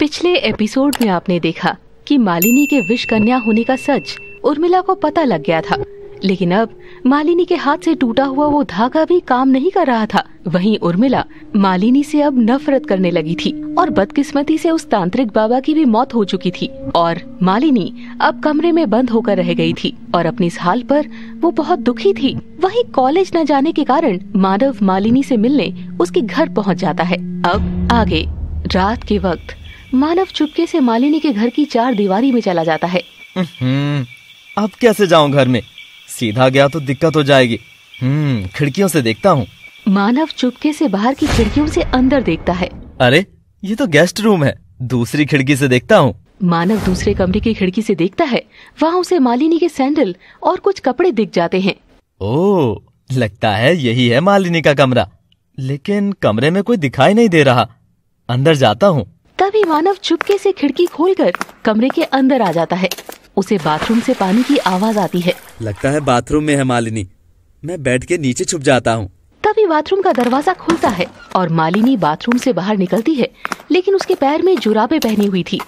पिछले एपिसोड में आपने देखा कि मालिनी के विश कन्या होने का सच उर्मिला को पता लग गया था लेकिन अब मालिनी के हाथ से टूटा हुआ वो धागा भी काम नहीं कर रहा था वहीं उर्मिला मालिनी से अब नफरत करने लगी थी और बदकिस्मती से उस तांत्रिक बाबा की भी मौत हो चुकी थी और मालिनी अब कमरे में बंद होकर रह गई थी और अपनी इस हाल पर वो बहुत दुखी थी वहीं कॉलेज न जाने के कारण मानव मालिनी से मिलने उसके घर पहुंच जाता है अब आगे रात के वक्त मानव चुपके से मालिनी के घर की चार दीवारी में चला जाता है हम्म, अब कैसे जाऊं घर में सीधा गया तो दिक्कत हो जाएगी हम्म, खिड़कियों से देखता हूँ मानव चुपके से बाहर की खिड़कियों से अंदर देखता है अरे ये तो गेस्ट रूम है दूसरी खिड़की से देखता हूँ मानव दूसरे कमरे की खिड़की से देखता है वहाँ उसे मालिनी के सैंडल और कुछ कपड़े दिख जाते हैं ओ लगता है यही है मालिनी का कमरा लेकिन कमरे में कोई दिखाई नहीं दे रहा अंदर जाता हूँ तभी मानव चुपके से खिड़की खोलकर कमरे के अंदर आ जाता है उसे बाथरूम से पानी की आवाज आती है लगता है बाथरूम में है मालिनी मैं बेड के नीचे छुप जाता हूँ तभी बाथरूम का दरवाजा खुलता है और मालिनी बाथरूम से बाहर निकलती है लेकिन उसके पैर में जुराबे पहनी हुई थी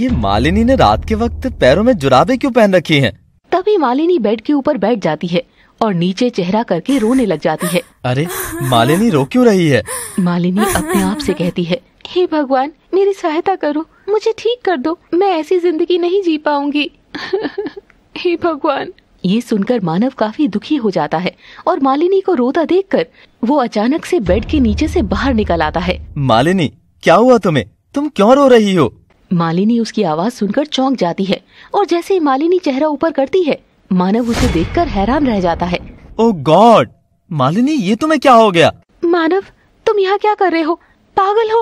ये मालिनी ने रात के वक्त पैरों में जुराबे क्यों पहन रखी हैं? तभी मालिनी बेड के ऊपर बैठ जाती है और नीचे चेहरा करके रोने लग जाती है अरे मालिनी रो क्यों रही है मालिनी अपने आप से कहती है हे भगवान मेरी सहायता करो मुझे ठीक कर दो मैं ऐसी जिंदगी नहीं जी पाऊंगी हे भगवान ये सुनकर मानव काफी दुखी हो जाता है और मालिनी को रोता देखकर वो अचानक से बेड के नीचे से बाहर निकल आता है मालिनी क्या हुआ तुम्हें तुम क्यों रो रही हो मालिनी उसकी आवाज सुनकर चौंक जाती है और जैसे ही मालिनी चेहरा ऊपर करती है मानव उसे देखकर हैरान रह जाता है ओ oh गॉड मालिनी ये तुम्हें क्या हो गया मानव तुम यहाँ क्या कर रहे हो पागल हो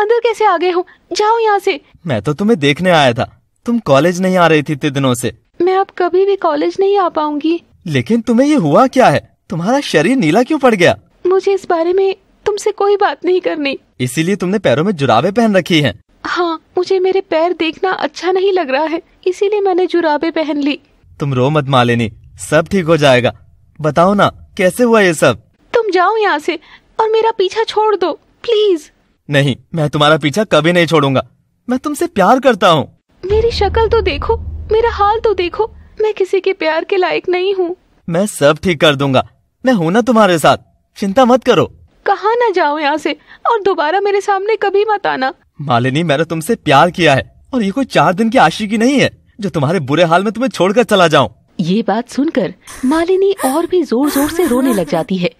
अंदर कैसे आ गए हो जाओ यहाँ से मैं तो तुम्हें देखने आया था तुम कॉलेज नहीं आ रही थी इतने दिनों से मैं अब कभी भी कॉलेज नहीं आ पाऊंगी लेकिन तुम्हें ये हुआ क्या है तुम्हारा शरीर नीला क्यों पड़ गया मुझे इस बारे में तुमसे कोई बात नहीं करनी इसीलिए तुमने पैरों में जुराबे पहन रखी है हाँ मुझे मेरे पैर देखना अच्छा नहीं लग रहा है इसीलिए मैंने जुराबे पहन ली तुम रो मत मालिनी सब ठीक हो जाएगा बताओ ना कैसे हुआ ये सब तुम जाओ यहाँ से और मेरा पीछा छोड़ दो प्लीज नहीं मैं तुम्हारा पीछा कभी नहीं छोड़ूंगा मैं तुमसे प्यार करता हूँ मेरी शक्ल तो देखो मेरा हाल तो देखो मैं किसी के प्यार के लायक नहीं हूँ मैं सब ठीक कर दूंगा मैं हूँ ना तुम्हारे साथ चिंता मत करो कहा ना जाओ यहाँ से और दोबारा मेरे सामने कभी मत आना मालिनी मैंने तुमसे प्यार किया है और ये कोई चार दिन की आशिकी नहीं है जो तुम्हारे बुरे हाल में तुम्हें छोड़कर चला जाऊं ये बात सुनकर मालिनी और भी जोर जोर से रोने लग जाती है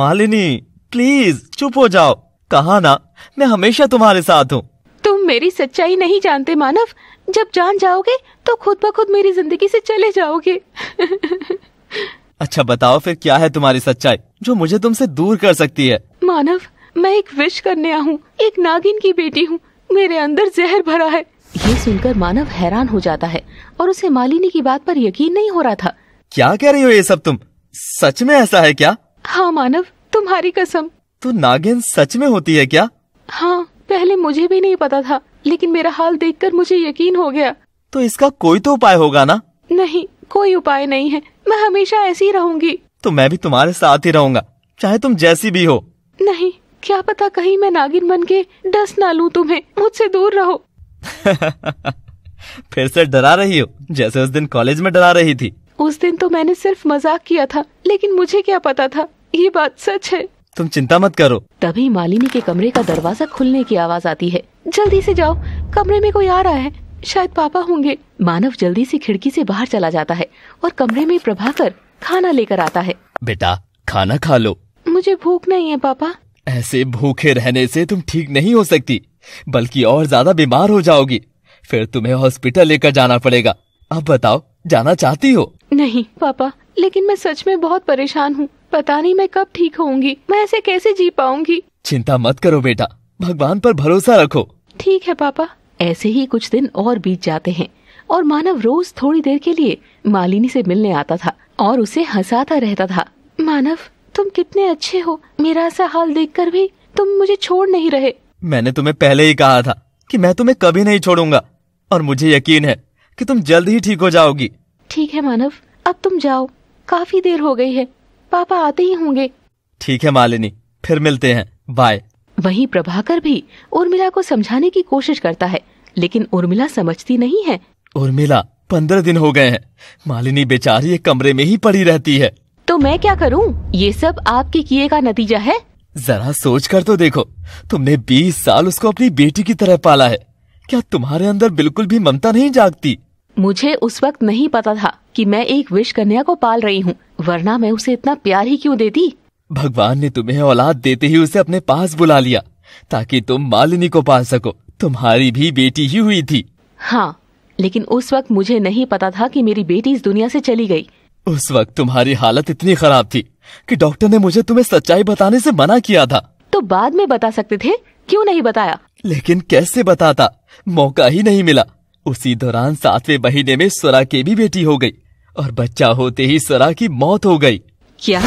मालिनी प्लीज चुप हो जाओ कहा ना मैं हमेशा तुम्हारे साथ हूँ तुम मेरी सच्चाई नहीं जानते मानव जब जान जाओगे तो खुद ब खुद मेरी जिंदगी से चले जाओगे अच्छा बताओ फिर क्या है तुम्हारी सच्चाई जो मुझे तुमसे दूर कर सकती है मानव मैं एक विश करने आऊँ एक नागिन की बेटी हूँ मेरे अंदर जहर भरा है ये सुनकर मानव हैरान हो जाता है और उसे मालिनी की बात पर यकीन नहीं हो रहा था क्या कह रही हो ये सब तुम सच में ऐसा है क्या हाँ मानव तुम्हारी कसम तो नागिन सच में होती है क्या हाँ पहले मुझे भी नहीं पता था लेकिन मेरा हाल देख मुझे यकीन हो गया तो इसका कोई तो उपाय होगा ना नहीं कोई उपाय नहीं है मैं हमेशा ऐसी रहूंगी तो मैं भी तुम्हारे साथ ही रहूंगा चाहे तुम जैसी भी हो नहीं क्या पता कहीं मैं नागिन बन के डस ना लूँ तुम्हें मुझसे दूर रहो फिर से डरा रही हो जैसे उस दिन कॉलेज में डरा रही थी उस दिन तो मैंने सिर्फ मजाक किया था लेकिन मुझे क्या पता था ये बात सच है तुम चिंता मत करो तभी मालिनी के कमरे का दरवाजा खुलने की आवाज आती है जल्दी से जाओ कमरे में कोई आ रहा है शायद पापा होंगे मानव जल्दी से खिड़की से बाहर चला जाता है और कमरे में प्रभाकर खाना लेकर आता है बेटा खाना खा लो मुझे भूख नहीं है पापा ऐसे भूखे रहने से तुम ठीक नहीं हो सकती बल्कि और ज्यादा बीमार हो जाओगी फिर तुम्हें हॉस्पिटल लेकर जाना पड़ेगा अब बताओ जाना चाहती हो नहीं पापा लेकिन मैं सच में बहुत परेशान हूँ पता नहीं मैं कब ठीक होंगी मैं ऐसे कैसे जी पाऊंगी चिंता मत करो बेटा भगवान पर भरोसा रखो ठीक है पापा ऐसे ही कुछ दिन और बीत जाते हैं और मानव रोज थोड़ी देर के लिए मालिनी से मिलने आता था और उसे हंसाता रहता था मानव तुम कितने अच्छे हो मेरा ऐसा हाल देखकर भी तुम मुझे छोड़ नहीं रहे मैंने तुम्हें पहले ही कहा था कि मैं तुम्हें कभी नहीं छोड़ूंगा और मुझे यकीन है कि तुम जल्द ही ठीक हो जाओगी ठीक है मानव अब तुम जाओ काफी देर हो गई है पापा आते ही होंगे ठीक है मालिनी फिर मिलते हैं बाय वहीं प्रभाकर भी उर्मिला को समझाने की कोशिश करता है लेकिन उर्मिला समझती नहीं है उर्मिला पंद्रह दिन हो गए हैं मालिनी बेचारी एक कमरे में ही पड़ी रहती है तो मैं क्या करूँ ये सब आपके किए का नतीजा है जरा सोच कर तो देखो तुमने बीस साल उसको अपनी बेटी की तरह पाला है क्या तुम्हारे अंदर बिल्कुल भी ममता नहीं जागती मुझे उस वक्त नहीं पता था कि मैं एक विश कन्या को पाल रही हूँ वरना मैं उसे इतना प्यार ही क्यों देती भगवान ने तुम्हें औलाद देते ही उसे अपने पास बुला लिया ताकि तुम मालिनी को पाल सको तुम्हारी भी बेटी ही हुई थी हाँ लेकिन उस वक्त मुझे नहीं पता था कि मेरी बेटी इस दुनिया से चली गई उस वक्त तुम्हारी हालत इतनी खराब थी कि डॉक्टर ने मुझे तुम्हें सच्चाई बताने से मना किया था तो बाद में बता सकते थे क्यों नहीं बताया लेकिन कैसे बताता मौका ही नहीं मिला उसी दौरान सातवें महीने में स्वरा की भी बेटी हो गई और बच्चा होते ही स्वरा की मौत हो गई क्या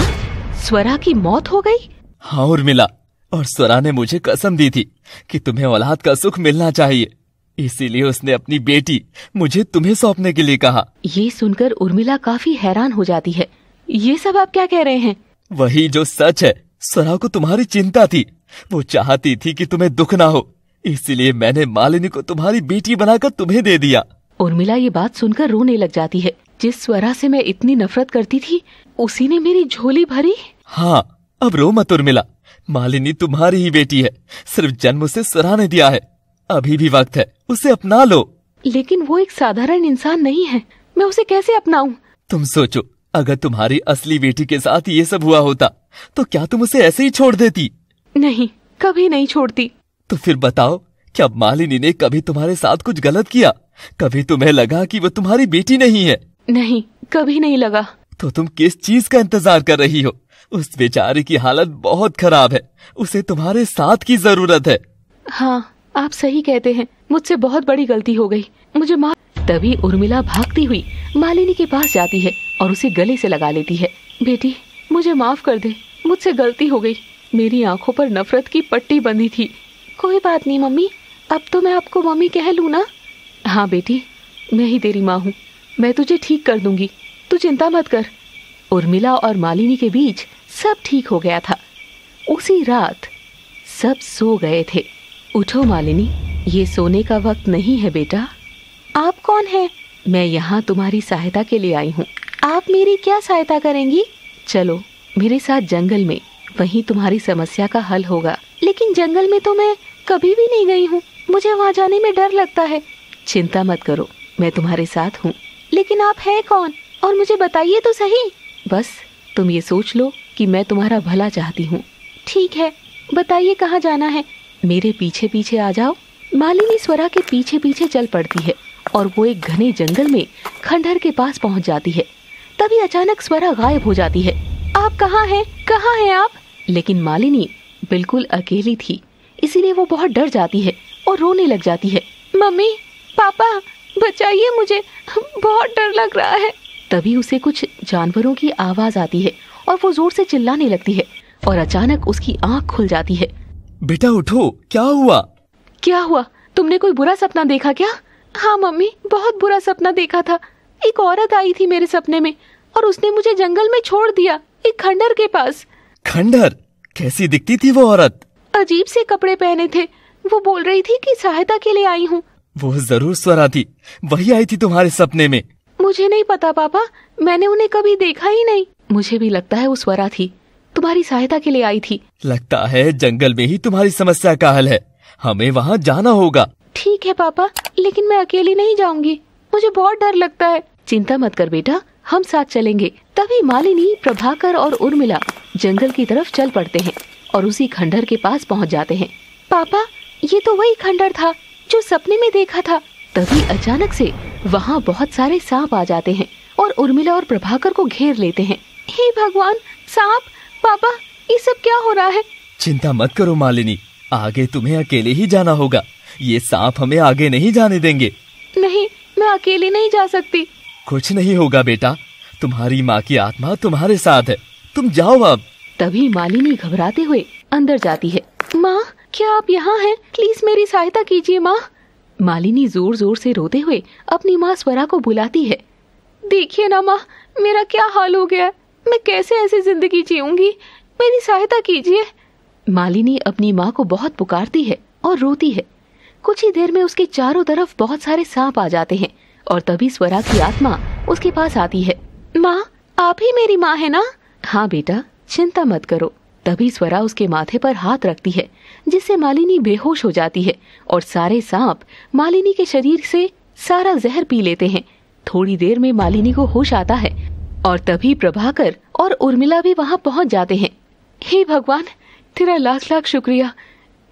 स्वरा की मौत हो गई हाँ और मिला और स्वरा ने मुझे कसम दी थी कि तुम्हें औलाद का सुख मिलना चाहिए इसीलिए उसने अपनी बेटी मुझे तुम्हें सौंपने के लिए कहा ये सुनकर उर्मिला काफी हैरान हो जाती है ये सब आप क्या कह रहे हैं वही जो सच है सरा को तुम्हारी चिंता थी वो चाहती थी कि तुम्हें दुख ना हो इसीलिए मैंने मालिनी को तुम्हारी बेटी बनाकर तुम्हें दे दिया उर्मिला ये बात सुनकर रोने लग जाती है जिस स्वरा से मैं इतनी नफरत करती थी उसी ने मेरी झोली भरी हाँ अब रो मत उर्मिला मालिनी तुम्हारी ही बेटी है सिर्फ जन्म उसे सरा ने दिया है अभी भी वक्त है उसे अपना लो लेकिन वो एक साधारण इंसान नहीं है मैं उसे कैसे अपनाऊं? तुम सोचो अगर तुम्हारी असली बेटी के साथ ये सब हुआ होता तो क्या तुम उसे ऐसे ही छोड़ देती नहीं कभी नहीं छोड़ती तो फिर बताओ क्या मालिनी ने कभी तुम्हारे साथ कुछ गलत किया कभी तुम्हें लगा कि वो तुम्हारी बेटी नहीं है नहीं कभी नहीं लगा तो तुम किस चीज का इंतजार कर रही हो उस बेचारे की हालत बहुत खराब है उसे तुम्हारे साथ की जरूरत है हाँ आप सही कहते हैं मुझसे बहुत बड़ी गलती हो गई मुझे मा... तभी उर्मिला भागती हुई मालिनी के पास जाती है और उसे गले से लगा लेती है बेटी मुझे माफ कर दे मुझसे गलती हो गई मेरी आंखों पर नफरत की पट्टी बंधी थी कोई बात नहीं मम्मी अब तो मैं आपको मम्मी कह लूँ ना हाँ बेटी मैं ही तेरी माँ हूँ मैं तुझे ठीक कर दूंगी तू चिंता मत कर उर्मिला और मालिनी के बीच सब ठीक हो गया था उसी रात सब सो गए थे उठो मालिनी ये सोने का वक्त नहीं है बेटा आप कौन है मैं यहाँ तुम्हारी सहायता के लिए आई हूँ आप मेरी क्या सहायता करेंगी चलो मेरे साथ जंगल में वहीं तुम्हारी समस्या का हल होगा लेकिन जंगल में तो मैं कभी भी नहीं गई हूँ मुझे वहाँ जाने में डर लगता है चिंता मत करो मैं तुम्हारे साथ हूँ लेकिन आप है कौन और मुझे बताइए तो सही बस तुम ये सोच लो कि मैं तुम्हारा भला चाहती हूँ ठीक है बताइए कहाँ जाना है मेरे पीछे पीछे आ जाओ मालिनी स्वरा के पीछे पीछे चल पड़ती है और वो एक घने जंगल में खंडहर के पास पहुंच जाती है तभी अचानक स्वरा गायब हो जाती है आप कहाँ हैं कहाँ हैं आप लेकिन मालिनी बिल्कुल अकेली थी इसीलिए वो बहुत डर जाती है और रोने लग जाती है मम्मी पापा बचाइए मुझे बहुत डर लग रहा है तभी उसे कुछ जानवरों की आवाज आती है और वो जोर से चिल्लाने लगती है और अचानक उसकी आंख खुल जाती है बेटा उठो क्या हुआ क्या हुआ तुमने कोई बुरा सपना देखा क्या हाँ मम्मी बहुत बुरा सपना देखा था एक औरत आई थी मेरे सपने में और उसने मुझे जंगल में छोड़ दिया एक खंडर के पास खंडर कैसी दिखती थी वो औरत अजीब से कपड़े पहने थे वो बोल रही थी कि सहायता के लिए आई हूँ वो जरूर स्वरा थी वही आई थी तुम्हारे सपने में मुझे नहीं पता पापा मैंने उन्हें कभी देखा ही नहीं मुझे भी लगता है वो स्वरा थी तुम्हारी सहायता के लिए आई थी लगता है जंगल में ही तुम्हारी समस्या का हल है हमें वहाँ जाना होगा ठीक है पापा लेकिन मैं अकेली नहीं जाऊंगी मुझे बहुत डर लगता है चिंता मत कर बेटा हम साथ चलेंगे तभी मालिनी प्रभाकर और उर्मिला जंगल की तरफ चल पड़ते हैं और उसी खंडर के पास पहुंच जाते हैं पापा ये तो वही खंडर था जो सपने में देखा था तभी अचानक से वहाँ बहुत सारे सांप आ जाते हैं और उर्मिला और प्रभाकर को घेर लेते हैं हे भगवान सांप पापा ये सब क्या हो रहा है चिंता मत करो मालिनी आगे तुम्हें अकेले ही जाना होगा ये सांप हमें आगे नहीं जाने देंगे नहीं मैं अकेली नहीं जा सकती कुछ नहीं होगा बेटा तुम्हारी माँ की आत्मा तुम्हारे साथ है तुम जाओ अब तभी मालिनी घबराते हुए अंदर जाती है माँ क्या आप यहाँ हैं? प्लीज मेरी सहायता कीजिए माँ मालिनी जोर जोर से रोते हुए अपनी माँ स्वरा को बुलाती है देखिए ना माँ मेरा क्या हाल हो गया मैं कैसे ऐसी जिंदगी जीऊंगी मेरी सहायता कीजिए मालिनी अपनी माँ को बहुत पुकारती है और रोती है कुछ ही देर में उसके चारों तरफ बहुत सारे सांप आ जाते हैं और तभी स्वरा की आत्मा उसके पास आती है माँ आप ही मेरी माँ है ना हाँ बेटा चिंता मत करो तभी स्वरा उसके माथे पर हाथ रखती है जिससे मालिनी बेहोश हो जाती है और सारे सांप मालिनी के शरीर से सारा जहर पी लेते हैं थोड़ी देर में मालिनी को होश आता है और तभी प्रभाकर और उर्मिला भी वहाँ पहुँच जाते हैं हे भगवान तेरा लाख लाख शुक्रिया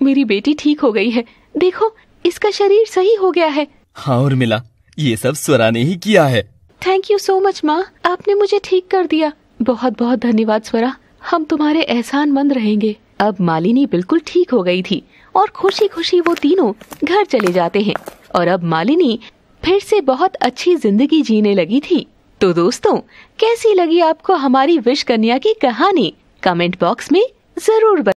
मेरी बेटी ठीक हो गई है देखो इसका शरीर सही हो गया है हाँ उर्मिला ये सब स्वरा ने ही किया है थैंक यू सो मच माँ आपने मुझे ठीक कर दिया बहुत बहुत धन्यवाद स्वरा हम तुम्हारे एहसान मंद रहेंगे अब मालिनी बिल्कुल ठीक हो गई थी और खुशी खुशी वो तीनों घर चले जाते हैं और अब मालिनी फिर से बहुत अच्छी जिंदगी जीने लगी थी तो दोस्तों कैसी लगी आपको हमारी विश कन्या की कहानी कमेंट बॉक्स में जरूर